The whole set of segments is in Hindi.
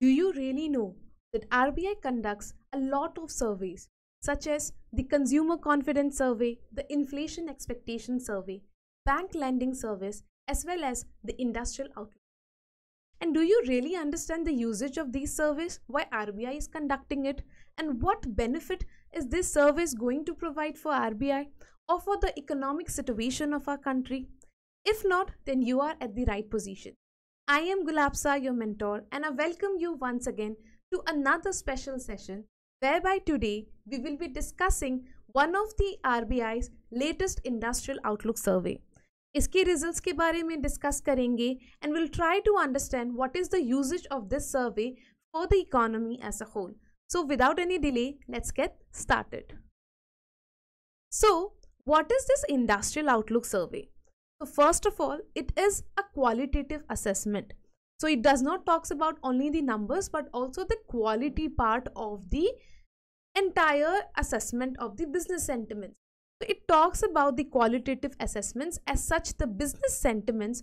Do you really know that RBI conducts a lot of surveys, such as the Consumer Confidence Survey, the Inflation Expectation Survey, Bank Lending Service, as well as the Industrial Outlook? And do you really understand the usage of these surveys, why RBI is conducting it, and what benefit is this service going to provide for RBI or for the economic situation of our country? If not, then you are at the right position. I am Gulabsa, your mentor, and I welcome you once again to another special session whereby today we will be discussing one of the RBI's latest industrial outlook survey. इसके रिजल्ट्स के बारे में डिस्कस करेंगे and will try to understand what is the usages of this survey for the economy as a whole so without any delay let's get started so what is this industrial outlook survey so first of all, it is a qualitative assessment. So it does not talks about only the numbers but also the quality part of the entire assessment of the business sentiments. So it talks about the qualitative assessments as such the business sentiments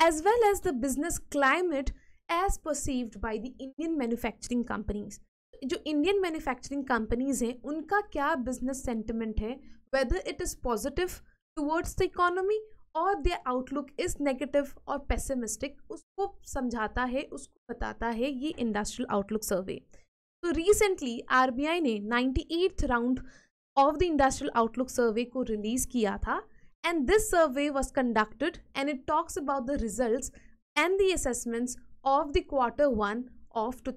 as well as the business climate as perceived by the Indian manufacturing companies. जो इंडियन मैन्युफैक्चरिंग कंपनीज हैं उनका क्या बिजनेस सेंटिमेंट है whether it is positive towards the economy और दे आउटलुक इज़ नेगेटिव और पेसिमिस्टिक उसको समझाता है उसको बताता है ये इंडस्ट्रियल आउटलुक सर्वे तो रिसेंटली आर ने ninety round of the industrial outlook survey को रिलीज़ किया था and this survey was conducted and it talks about the result and the assessments of the quarter one of two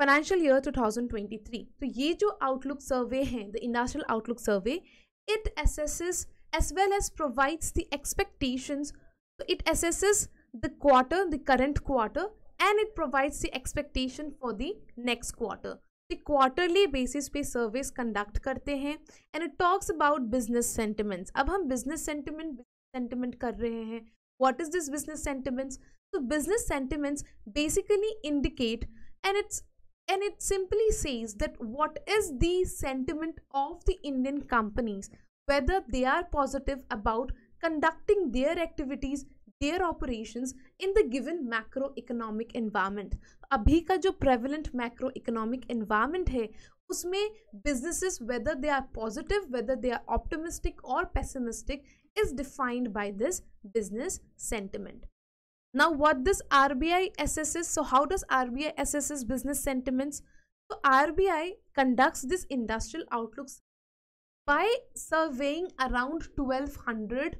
financial year three तो ये जो आउटलुक सर्वे हैं the industrial outlook survey it assesses as well as provides the expectations. So it assesses the quarter, the current quarter and it provides the expectation for the next quarter. The quarterly basis पे surveys conduct करते हैं and it talks about business sentiments. अब हम business sentiment business sentiment कर रहे हैं What is this business sentiments? So business sentiments basically indicate and it's and it simply says that what is the sentiment of the Indian companies whether they are positive about conducting their activities their operations in the given macroeconomic environment. अभी का जो prevalent macroeconomic environment है उसमें businesses whether they are positive, whether they are optimistic or pessimistic is defined by this business sentiment. Now what this RBI assesses, so how does RBI assesses business sentiments? So RBI conducts this industrial outlook surveying around twelve hundred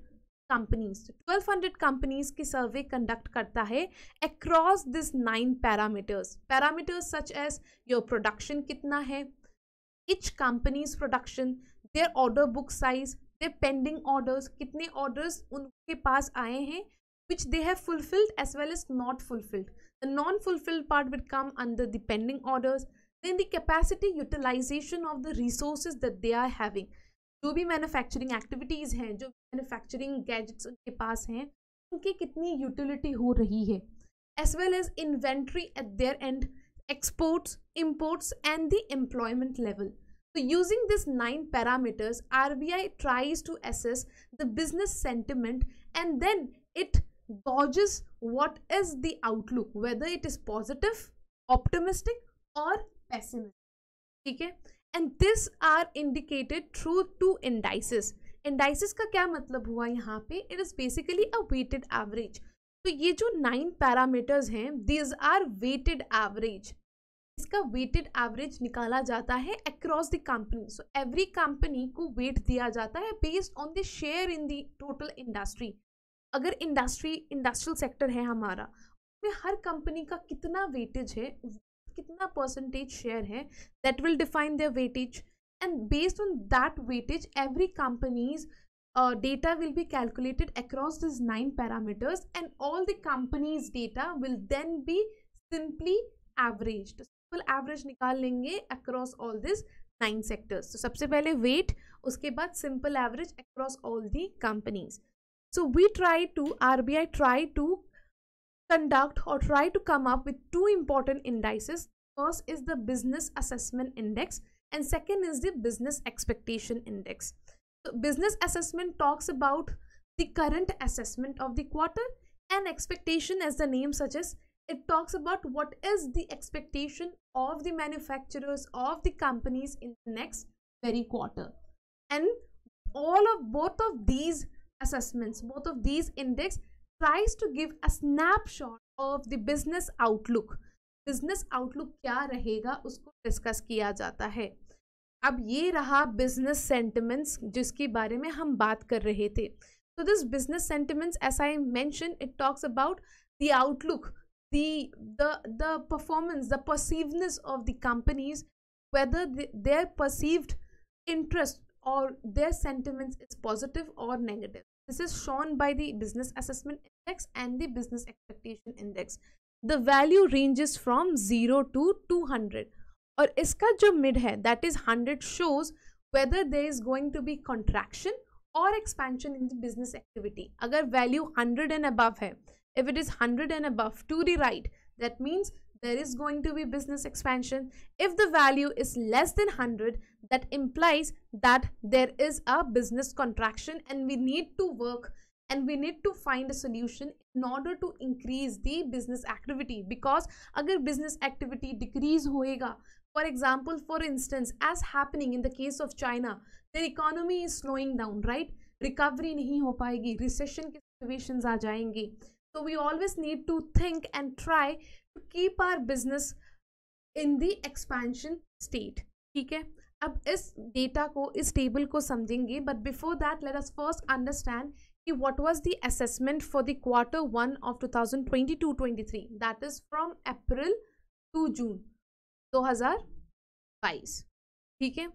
companies twelve hundred companies की सर्वे कंडक्ट करता है across this nine parameters parameters such as your production कितना है each companies production their order book size their pending orders कितने ऑर्डर्स उनके पास आए हैं which they have fulfilled as well as not fulfilled the non fulfilled part would come under the pending orders. then the capacity utilization of the resources that they are having do be manufacturing activities हैं जो मैन्युफैक्चरिंग गैजेट्स उनके पास हैं their कितनी यूटिलिटी हो रही है as well as inventory exports, imports and the employment level. So using these nine parameters, RBI tries to assess the business sentiment and then it gauges what is the outlook, whether it is positive, optimistic or pessimism ठीक है and this are indicated through two indices indices का क्या मतलब हुआ यहाँ पे it is basically a weighted average तो ये जो नाइन पैरामीटर्स हैं दीज आर वेटेड एवरेज इसका वेटेड एवरेज निकाला जाता है across the company so every company को वेट दिया जाता है based on the share in the total industry अगर इंडस्ट्री इंडस्ट्रियल सेक्टर है हमारा उसमें हर कंपनी का कितना वेटेज है कितना परसेंटेज शेयर है that will define their weightage and based on that weightage every companies data will be calculated across these nine parameters and all the company's data will then be simply averaged simple average निकाल लेंगे across all these nine sectors तो सबसे पहले वेट उसके बाद simple average across all the companies so we try to R B I try to conduct or try to come up with two important indices. First is the business assessment index and second is the business expectation index. So business assessment talks about the current assessment of the quarter and expectation as the name suggests it talks about what is the expectation of the manufacturers of the companies in the next very quarter and all of both of these assessments both of these index tries to give a snapshot of the business outlook business outlook क्या रहेगा उसको discuss किया जाता है अब ये रहा business sentiments जिसके बारे में हम बात कर रहे थे so this business sentiments as I mentioned it talks about the outlook the the the performance the perceivedness of the companies whether the, their perceived interest or their sentiments is positive or negative This is shown by the business assessment index and the business expectation index. The value ranges from 0 to 200. Or इसका mid है that is 100 shows whether there is going to be contraction or expansion in the business activity. अगर value 100 and above है if it is 100 and above to the right that means there is going to be business expansion. If the value is less than 100 that implies that there is a business contraction and we need to work and we need to find a solution in order to increase the business activity because agar business activity decrease hoega for example for instance as happening in the case of china their economy is slowing down right recovery nahi ho payegi recession ki situations aa jayenge so we always need to think and try to keep our business in the expansion state theek अब इस डेटा को इस टेबल को समझेंगे but before that let us first understand कि what was the assessment for the quarter one of 2022-23 that is from April to June 2022 ठीक है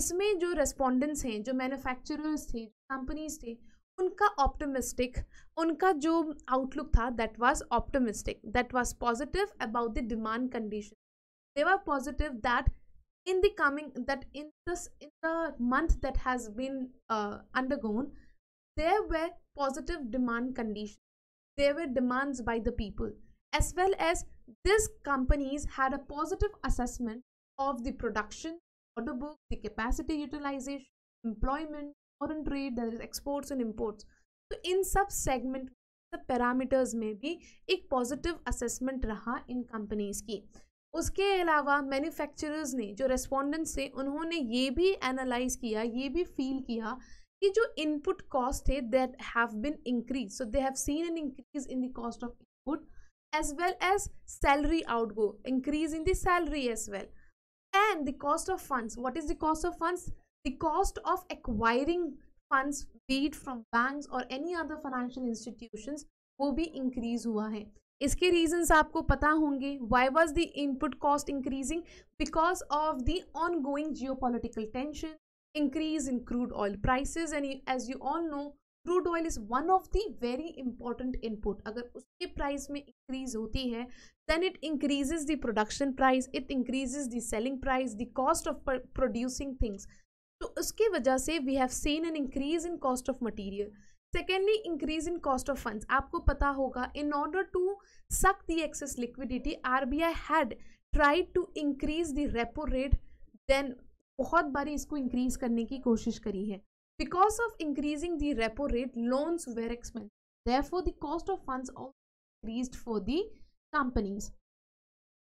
इसमें जो रेस्पोंडेंट्स हैं जो मैन्युफैक्चरर्स थे कंपनीज थे उनका ऑप्टोमिस्टिक उनका जो आउटलुक था that was optimistic that was positive about the demand condition they were positive that in the coming that in this in the month that has been uh, undergone there were positive demand conditions there were demands by the people as well as these companies had a positive assessment of the production order book the capacity utilization employment foreign trade there is exports and imports So in sub segment the parameters may be a positive assessment. Raha in companies की उसके अलावा मैन्युफैक्चरर्स ने जो रेस्पोंडेंट्स थे उन्होंने ये भी एनालाइज किया ये भी फील किया कि जो इनपुट कॉस्ट थे that have been increase so they have seen an increase in the cost of input as well as salary outgo increase in the salary as well and the cost of funds what is the cost of funds the cost of acquiring funds be it from banks और एनी अदर फाइनेंशियल इंस्टीट्यूशंस वो भी इंक्रीज हुआ है इसके रीजंस आपको पता होंगे why was the input cost increasing because of the on ongoing geopolitical tension increase in crude oil price and as you all know crude oil is one of the very important input अगर उसके प्राइस में इंक्रीज होती है then it increase the production price it increases the selling price the cost of producing things तो उसकी वजह से we have seen an increase in cost of material secondly increase in cost of funds आपको पता होगा in order to suck the excess liquidity R B I had try to increase the repo rate then बहुत बारी इसको इंक्रीज करने की कोशिश करी है because of increasing the repo rate loans were expense therefore the cost of funds increase for the companies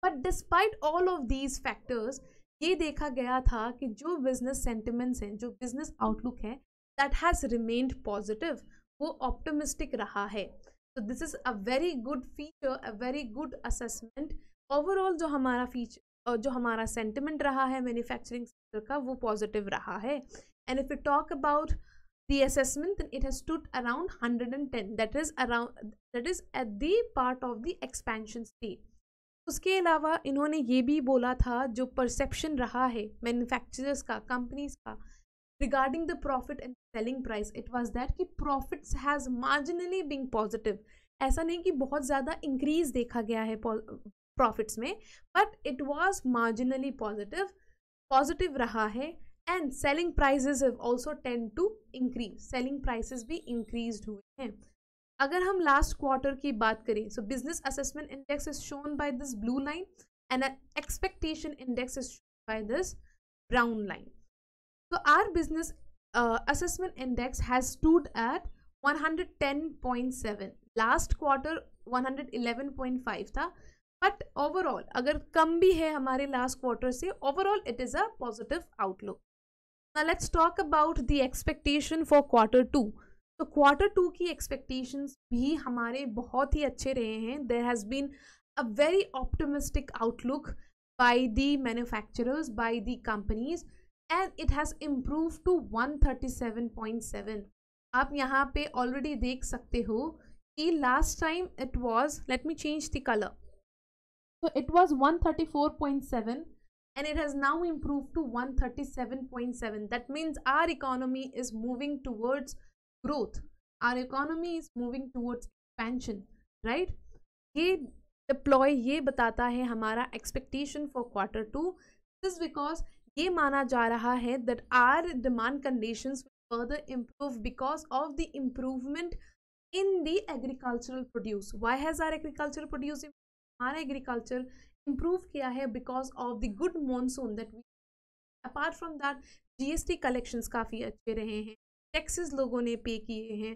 but despite all of these factors ये देखा गया था कि जो बिजनेस सेंटिमेंट्स हैं जो बिजनेस आउटलुक है दैट हैज़ रिमेन्ड पॉजिटिव वो ऑप्टोमिस्टिक रहा है तो this is a very good feature a very good assessment overall जो हमारा फीचर जो हमारा सेंटिमेंट रहा है मैन्युफैक्चरिंग सेक्टर का वो पॉजिटिव रहा है and if you talk about the assessment then it has stood around 110 that is around that is at the part of the expansion stage उसके अलावा इन्होंने ये भी बोला था जो परसेप्शन रहा है मैन्युफैक्चरर्स का कंपनीज का regarding the profit and selling price it was that कि profit has marginally being positive ऐसा नहीं कि बहुत ज़्यादा इंक्रीज देखा गया है प्रॉफिट्स में but it was marginally positive positive रहा है and selling prices also tend to increase selling prices भी इंक्रीज हुए हैं अगर हम लास्ट क्वार्टर की बात करें so business assessment index is shown by this blue line and expectation index is shown by this brown line So our business uh, assessment index has stood at 110.7 last quarter 111.5 था बट ओवरऑल अगर कम भी है हमारे लास्ट क्वार्टर से overall it is a positive outlook ना let's talk about the expectation for quarter two तो क्वार्टर टू की एक्सपेक्टेशंस भी हमारे बहुत ही अच्छे रहे हैं there has been a very optimistic outlook by the manufacturers by the companies and it has improve to seven आप यहाँ पे ऑलरेडी देख सकते हो कि last time it was let me change the colour so it was 134.7 and it has now improve to 137.7 that means our economy is moving towards growth our economy is moving towards expansion right ये डिप्लॉय ये बताता है हमारा expectation for quarter two this because ये माना जा रहा है that our demand condition further improve because of the improvement in the agricultural produce why has are agriculture produce हमारा एग्रीकल्चर इम्प्रूव किया है because of the good monsoon that we apart from that G S T काफ़ी अच्छे रहे हैं टैक्सेस लोगों ने पे किए हैं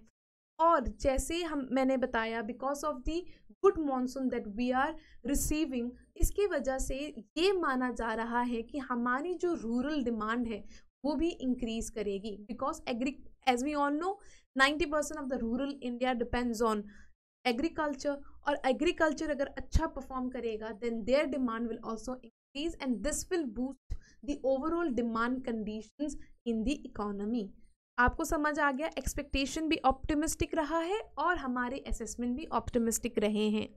और जैसे हम मैंने बताया because of the good monsoon that we are receiving इसकी वजह से ये माना जा रहा है कि हमारी जो रूरल डिमांड है वो भी इंक्रीज करेगी because agri as we all know 90 percent of the rural India depends on agriculture और एग्रीकल्चर अगर अच्छा परफॉर्म करेगा then their demand will also increase and this will boost the overall demand condition in the economy आपको समझ आ गया एक्सपेक्टेशन भी ऑप्टिमिस्टिक रहा है और हमारे असेसमेंट भी ऑप्टिमिस्टिक रहे हैं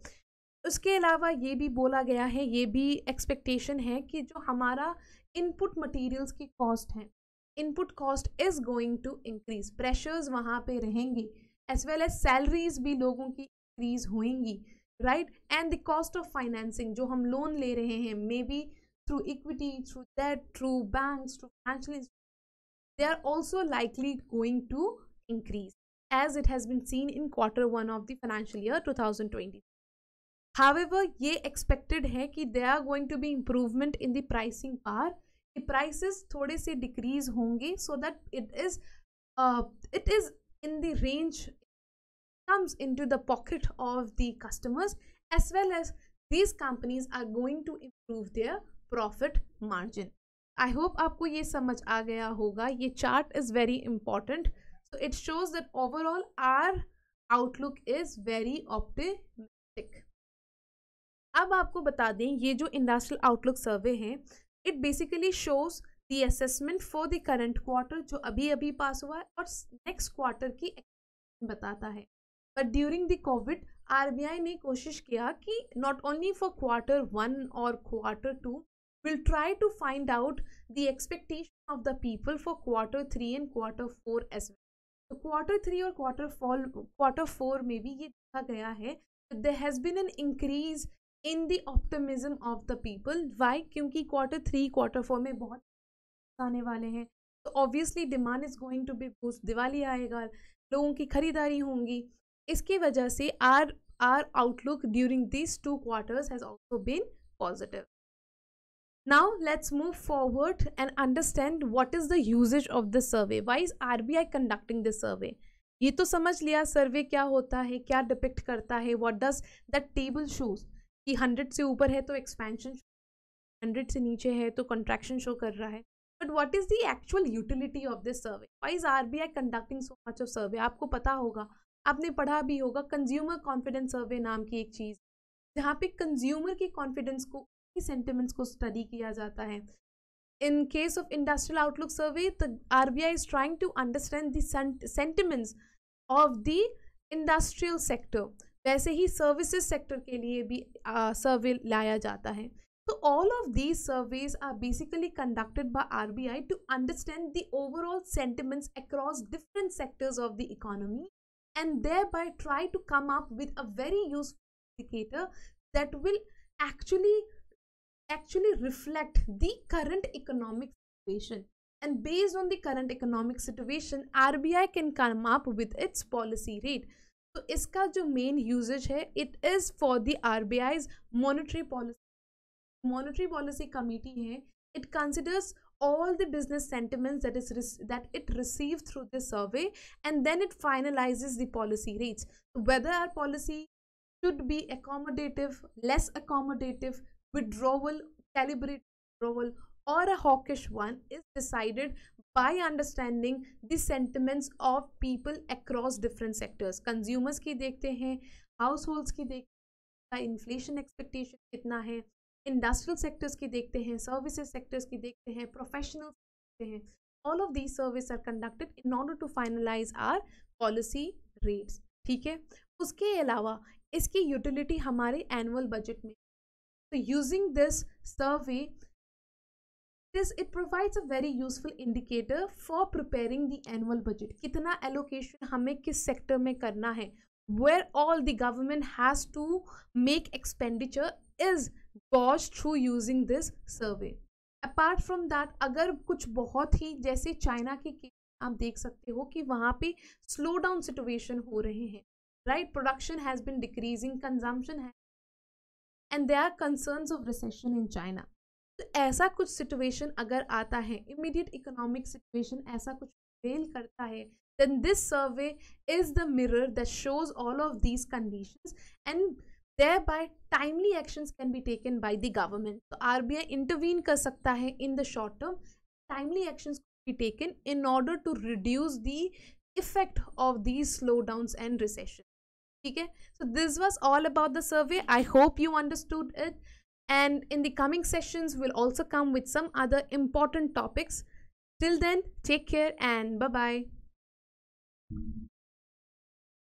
उसके अलावा ये भी बोला गया है ये भी एक्सपेक्टेशन है कि जो हमारा इनपुट मटेरियल्स की कॉस्ट है input cost is going to increase pressures वहाँ पे रहेंगी एज वेल एज सैलरीज भी लोगों की इंक्रीज होंगी right and the cost of financing जो हम लोन ले रहे हैं may be through equity through debt through bank through financial they are also likely going to increase as it has been seen in quarter one of the financial year 2020. However, ये expected है there are going to be improvement in the pricing power. the prices थोड़े से decrease होंगे so that it is uh, it is in the range comes into the pocket of the customers as well as these companies are going to improve their profit margin. I hope आपको ये समझ आ गया होगा ये chart is very important so it shows that overall our outlook is very optimistic अब आपको बता दें ये जो इंडस्ट्रियल आउटलुक सर्वे है it basically shows the assessment for the current quarter जो अभी अभी पास हुआ है और नेक्स्ट क्वार्टर की बताता है but during the COVID RBI ने कोशिश किया कि not only for quarter one और quarter two We'll try to find out the expectation of the people for quarter three and quarter four as well. तो क्वार्टर थ्री और क्वार्टर फोर क्वार्टर फोर में भी ये देखा गया है there has been an increase in the optimism of the people why क्योंकि क्वार्टर थ्री क्वार्टर फोर में बहुत आने वाले हैं तो obviously demand is going to be boost Diwali आएगा लोगों की खरीदारी होंगी इसकी वजह से our our outlook during this two quarters has also been positive Now let's move forward and understand what is the usage of this survey. Why is RBI conducting this survey? ये तो समझ लिया सर्वे क्या होता है क्या डिपिक्ट करता है what does that table shows कि हंड्रेड से ऊपर है तो एक्सपेंशन हंड्रेड से नीचे है तो कंट्रैक्शन शो कर रहा है but what is the actual utility of this survey why is R B I conducting so much of survey आपको पता होगा आपने पढ़ा भी होगा कंज्यूमर कॉन्फिडेंस सर्वे नाम की एक चीज़ जहाँ पे कंज्यूमर के कॉन्फिडेंस को सेंटिमेंट्स को स्टडी किया जाता है in case of industrial outlook survey the R B I is trying to understand sentiments of the industrial sector वैसे ही सर्विसेज सेक्टर के लिए भी सर्वे uh, लाया जाता है तो all of these surveys are basically conducted by R B I to understand the overall sentiments across different sectors of the economy and thereby try to come up with a very useful indicator that will actually actually reflect the current economic situation and based on the current economic situation RBI can come up with its policy rate. So, इसका main usage यूजेज है it is for the R B I's monetary all the business sentiments that is that it receives through the survey and then it finalizes the policy rates whether our policy should be accommodative less accommodative withdrawal, calibrated withdrawal, or a hawkish one is decided by understanding the sentiments of people across different sectors. Consumers की देखते हैं households की देखते हैं inflation expectation कितना है इंडस्ट्रियल सेक्टर्स की देखते हैं सर्विसेज सेक्टर्स की देखते हैं प्रोफेशनल देखते हैं all of these service are conducted in order to finalise our policy rates ठीक है उसके अलावा इसकी यूटिलिटी हमारे एनुअल बजट में So using this survey, this it provides a very useful indicator for preparing the annual budget. kitna allocation hame kis sector mein karna hai where all the government has to make expenditure is gauged through using this survey. apart from that agar kuch bahut hi jaise china ke case आप देख सकते हो कि वहाँ पे स्लो डाउन सिचुएशन हो रहे हैं right production has been decreasing consumption has And there are concerns of recession in China. तो ऐसा कुछ सिचुएशन अगर आता है इमीडिएट इकोनॉमिक सिचुएशन ऐसा कुछ रिवेल करता है then this survey is the mirror that shows all of these conditions and thereby timely actions can be taken by the government so rbi intervene in the short term timely actions could be taken in order to reduce the effect of these slowdowns and recession Okay, so this was all about the survey. I hope you understood it. and in the coming sessions will also come with some other important topics till then take care and bye bye